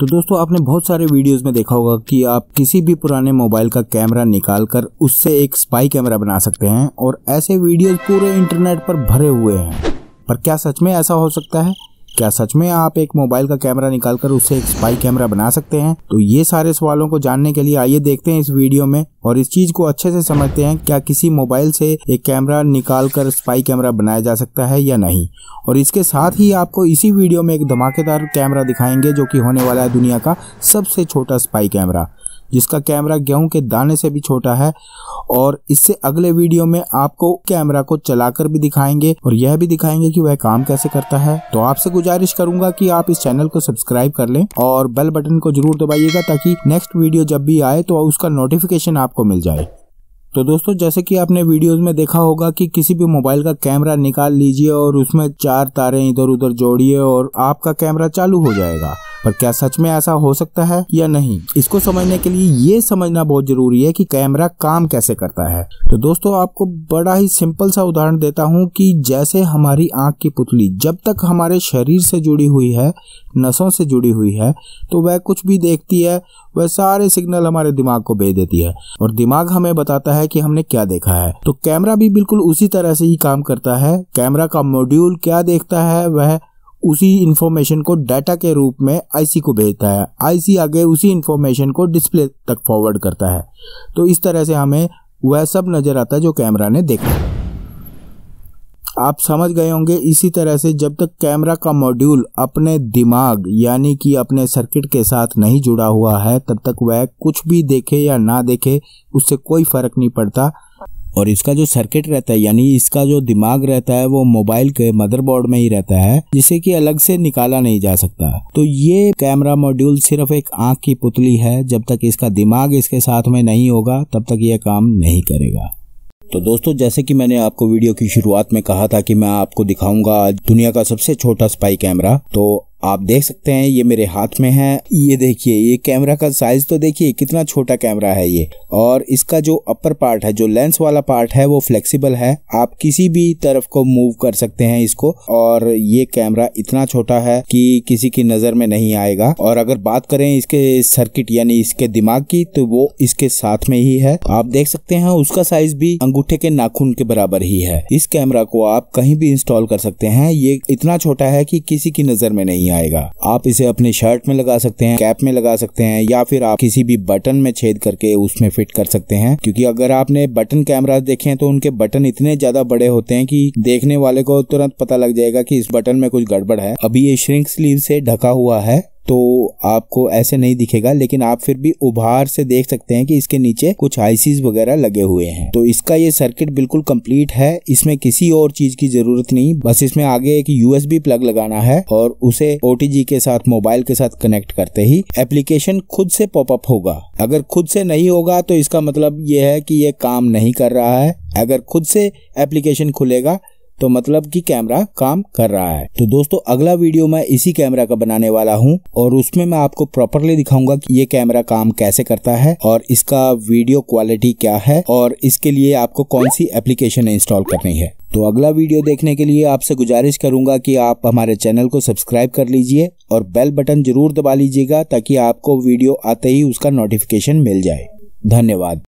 तो दोस्तों आपने बहुत सारे वीडियोस में देखा होगा कि आप किसी भी पुराने मोबाइल का कैमरा निकाल कर उससे एक स्पाई कैमरा बना सकते हैं और ऐसे वीडियोस पूरे इंटरनेट पर भरे हुए हैं पर क्या सच में ऐसा हो सकता है क्या सच में आप एक मोबाइल का कैमरा निकालकर उससे एक स्पाई कैमरा बना सकते हैं तो ये सारे सवालों को जानने के लिए आइए देखते हैं इस वीडियो में और इस चीज को अच्छे से समझते हैं क्या किसी मोबाइल से एक कैमरा निकाल कर स्पाई कैमरा बनाया जा सकता है या नहीं और इसके साथ ही आपको इसी वीडियो में एक धमाकेदार कैमरा दिखाएंगे जो कि होने वाला है दुनिया का सबसे छोटा स्पाई कैमरा जिसका कैमरा गेहूं के दाने से भी छोटा है और इससे अगले वीडियो में आपको कैमरा को चलाकर भी दिखाएंगे और यह भी दिखाएंगे कि वह काम कैसे करता है तो आपसे गुजारिश करूंगा कि आप इस चैनल को सब्सक्राइब कर लें और बेल बटन को जरूर दबाइएगा ताकि नेक्स्ट वीडियो जब भी आए तो उसका नोटिफिकेशन आपको मिल जाए तो दोस्तों जैसे कि आपने वीडियोस में देखा होगा कि किसी भी मोबाइल का कैमरा निकाल लीजिए और उसमें चार तारे इधर उधर जोड़िए और आपका कैमरा चालू हो जाएगा पर क्या सच में ऐसा हो सकता है या नहीं इसको समझने के लिए ये समझना बहुत जरूरी है कि कैमरा काम कैसे करता है तो दोस्तों आपको बड़ा ही सिंपल सा उदाहरण देता हूँ कि जैसे हमारी आंख की पुतली जब तक हमारे शरीर से जुड़ी हुई है नसों से जुड़ी हुई है तो वह कुछ भी देखती है वह सारे सिग्नल हमारे दिमाग को भेज देती है और दिमाग हमें बताता है कि हमने क्या देखा है तो कैमरा भी बिल्कुल उसी तरह से ही काम करता है कैमरा का मॉड्यूल क्या देखता है वह उसी इंफॉर्मेशन को डाटा के रूप में आईसी को भेजता है आईसी आगे उसी इंफॉर्मेशन को डिस्प्ले तक फॉरवर्ड करता है तो इस तरह से हमें वह सब नज़र आता है जो कैमरा ने देखा आप समझ गए होंगे इसी तरह से जब तक कैमरा का मॉड्यूल अपने दिमाग यानी कि अपने सर्किट के साथ नहीं जुड़ा हुआ है तब तक वह कुछ भी देखे या ना देखे उससे कोई फर्क नहीं पड़ता और इसका जो सर्किट रहता है यानी इसका जो दिमाग रहता है वो मोबाइल के मदरबोर्ड में ही रहता है जिसे कि अलग से निकाला नहीं जा सकता तो ये कैमरा मॉड्यूल सिर्फ एक आंख की पुतली है जब तक इसका दिमाग इसके साथ में नहीं होगा तब तक ये काम नहीं करेगा तो दोस्तों जैसे कि मैंने आपको वीडियो की शुरुआत में कहा था कि मैं आपको दिखाऊंगा दुनिया का सबसे छोटा स्पाई कैमरा तो आप देख सकते हैं ये मेरे हाथ में है ये देखिए ये कैमरा का साइज तो देखिए कितना छोटा कैमरा है ये और इसका जो अपर पार्ट है जो लेंस वाला पार्ट है वो फ्लेक्सिबल है आप किसी भी तरफ को मूव कर सकते हैं इसको और ये कैमरा इतना छोटा है कि किसी की नजर में नहीं आएगा और अगर बात करें इसके सर्किट यानी इसके दिमाग की तो वो इसके साथ में ही है आप देख सकते हैं उसका साइज भी अंगूठे के नाखून के बराबर ही है इस कैमरा को आप कहीं भी इंस्टॉल कर सकते हैं ये इतना छोटा है कि किसी की नजर में नहीं आएगा आप इसे अपने शर्ट में लगा सकते हैं कैप में लगा सकते हैं या फिर आप किसी भी बटन में छेद करके उसमें फिट कर सकते हैं क्योंकि अगर आपने बटन कैमरा देखे तो उनके बटन इतने ज्यादा बड़े होते हैं कि देखने वाले को तुरंत पता लग जाएगा कि इस बटन में कुछ गड़बड़ है अभी ये श्रिंक स्लीव से ढका हुआ है तो आपको ऐसे नहीं दिखेगा लेकिन आप फिर भी उभार से देख सकते हैं कि इसके नीचे कुछ आईसीज वगैरह लगे हुए हैं तो इसका ये सर्किट बिल्कुल कंप्लीट है इसमें किसी और चीज की जरूरत नहीं बस इसमें आगे एक यूएसबी प्लग लगाना है और उसे ओटीजी के साथ मोबाइल के साथ कनेक्ट करते ही एप्लीकेशन खुद से पॉपअप होगा अगर खुद से नहीं होगा तो इसका मतलब ये है कि ये काम नहीं कर रहा है अगर खुद से एप्लीकेशन खुलेगा तो मतलब कि कैमरा काम कर रहा है तो दोस्तों अगला वीडियो मैं इसी कैमरा का बनाने वाला हूँ और उसमें मैं आपको प्रॉपरली दिखाऊंगा कि ये कैमरा काम कैसे करता है और इसका वीडियो क्वालिटी क्या है और इसके लिए आपको कौन सी एप्लीकेशन इंस्टॉल करनी है तो अगला वीडियो देखने के लिए आपसे गुजारिश करूंगा कि आप हमारे चैनल को सब्सक्राइब कर लीजिए और बेल बटन जरूर दबा लीजिएगा ताकि आपको वीडियो आते ही उसका नोटिफिकेशन मिल जाए धन्यवाद